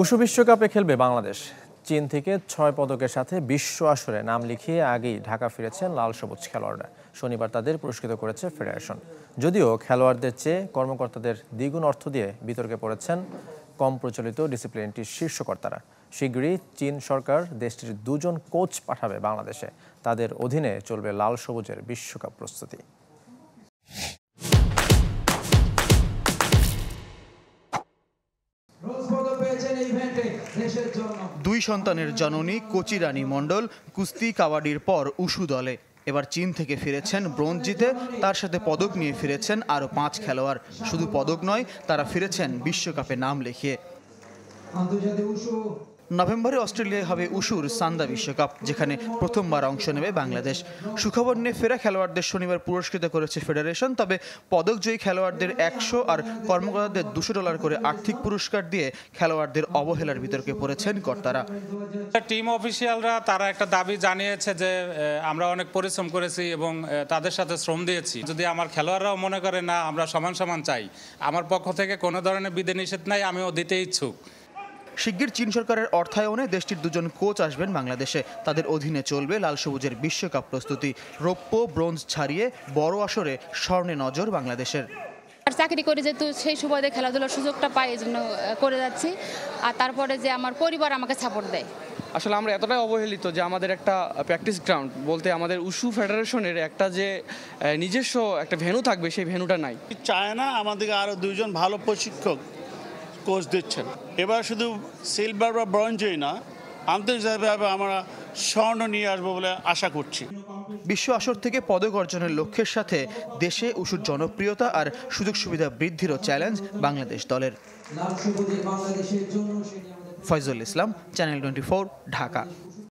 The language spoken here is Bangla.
উশু বিশ্বকাপে খেলবে বাংলাদেশ চীন থেকে ছয় পদকের সাথে বিশ্ব আসরে নাম লিখিয়ে আগেই ঢাকা ফিরেছেন লাল সবুজ খেলোয়াড়রা শনিবার তাদের পুরস্কৃত করেছে ফেডারেশন যদিও খেলোয়াড়দের চেয়ে কর্মকর্তাদের দ্বিগুণ অর্থ দিয়ে বিতর্কে পড়েছেন কম প্রচলিত ডিসিপ্লিনটির শীর্ষকর্তারা শীঘ্রই চীন সরকার দেশটির দুজন কোচ পাঠাবে বাংলাদেশে তাদের অধীনে চলবে লাল সবুজের বিশ্বকাপ প্রস্তুতি দুই সন্তানের জননী কোচি রানী মণ্ডল কুস্তি কাবাডির পর উশু দলে এবার চীন থেকে ফিরেছেন ব্রোঞ্জ জিতে তার সাথে পদক নিয়ে ফিরেছেন আরও পাঁচ খেলোয়াড় শুধু পদক নয় তারা ফিরেছেন বিশ্বকাপে নাম লেখিয়ে নভেম্বরে অস্ট্রেলিয়ায় হবে উসুর সান্দা বিশ্বকাপ যেখানে প্রথমবার অংশ নেবে বাংলাদেশ সুখবর নিয়ে ফেরা খেলোয়াড়দের শনিবার পুরস্কৃত করেছে ফেডারেশন তবে পদকজয়ী খেলোয়াড়দের একশো আর কর্মকর্তাদের দুশো ডলার করে আর্থিক পুরস্কার দিয়ে খেলোয়াড়দের অবহেলার বিতর্কে পড়েছেন কর্তারা টিম অফিসিয়ালরা তারা একটা দাবি জানিয়েছে যে আমরা অনেক পরিশ্রম করেছি এবং তাদের সাথে শ্রম দিয়েছি যদি আমার খেলোয়াড়রাও মনে করে না আমরা সমান সমান চাই আমার পক্ষ থেকে কোনো ধরনের বিধি নিষেধ নাই আমিও দিতে ইচ্ছুক শিগগির চীন সরকারের অর্থায়নে দেশটির দুজন কোচ আসবেন বাংলাদেশে তাদের অধীনে চলবে লাল সবুজের বিশ্বকাপ প্রস্তুতি রৌপ্য ব্রোঞ্জ ছাড়িয়ে বড় আসরে স্বর্ণে নজর বাংলাদেশের আর চাকরি করে যেহেতু সেই সুবাদে খেলাধুলার সুযোগটা পাই এই জন্য করে যাচ্ছি আর তারপরে যে আমার পরিবার আমাকে সাপোর্ট দেয় আসলে আমরা এতটাই অবহেলিত যে আমাদের একটা প্র্যাকটিস গ্রাউন্ড বলতে আমাদের উশু ফেডারেশনের একটা যে নিজস্ব একটা ভেনু থাকবে সেই ভেনুটা নাই চায় না আমাদেরকে আরও দুইজন ভালো প্রশিক্ষক কোচ দিচ্ছেন এবার শুধু সিলভার বা ব্রঞ্জই না আন্তর্জাতিকভাবে আমরা স্বর্ণ নিয়ে আসবো বলে আশা করছি বিশ্ব আসর থেকে পদক অর্জনের লক্ষ্যের সাথে দেশে উষুর জনপ্রিয়তা আর সুযোগ সুবিধা বৃদ্ধিরও চ্যালেঞ্জ বাংলাদেশ দলের ফয়জুল ইসলাম চ্যানেল টোয়েন্টি ঢাকা